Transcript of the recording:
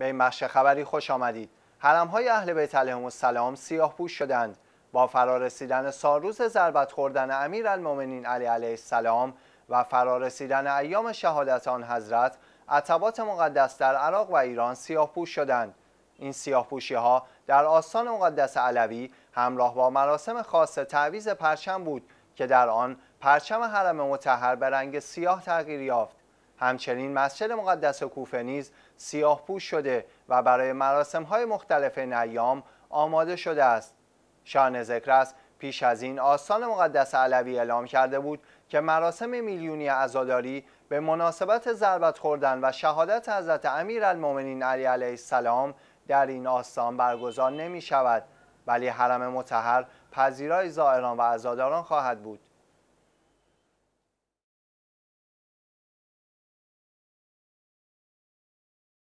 به این بخش خبری خوش آمدید حرم های اهل بیت علیهم السلام سیاه پوش شدند با فرارسیدن سالروز ضربت خوردن امیر المومنین علی علیه السلام و فرارسیدن ایام شهادت آن حضرت عتبات مقدس در عراق و ایران سیاه پوش شدند این سیاه پوشی ها در آستان مقدس علوی همراه با مراسم خاص تعویز پرچم بود که در آن پرچم حرم متحر به رنگ سیاه تغییر یافت همچنین مسجد مقدس کوفه نیز سیاه پوش شده و برای مراسم های مختلف نیام آماده شده است. شان ذکر است پیش از این آستان مقدس علوی اعلام کرده بود که مراسم میلیونی عزاداری به مناسبت ضربت خوردن و شهادت حضرت امیرالمؤمنین علی علیه السلام در این آستان برگزار نمی شود ولی حرم متحر پذیرای زائران و عزاداران خواهد بود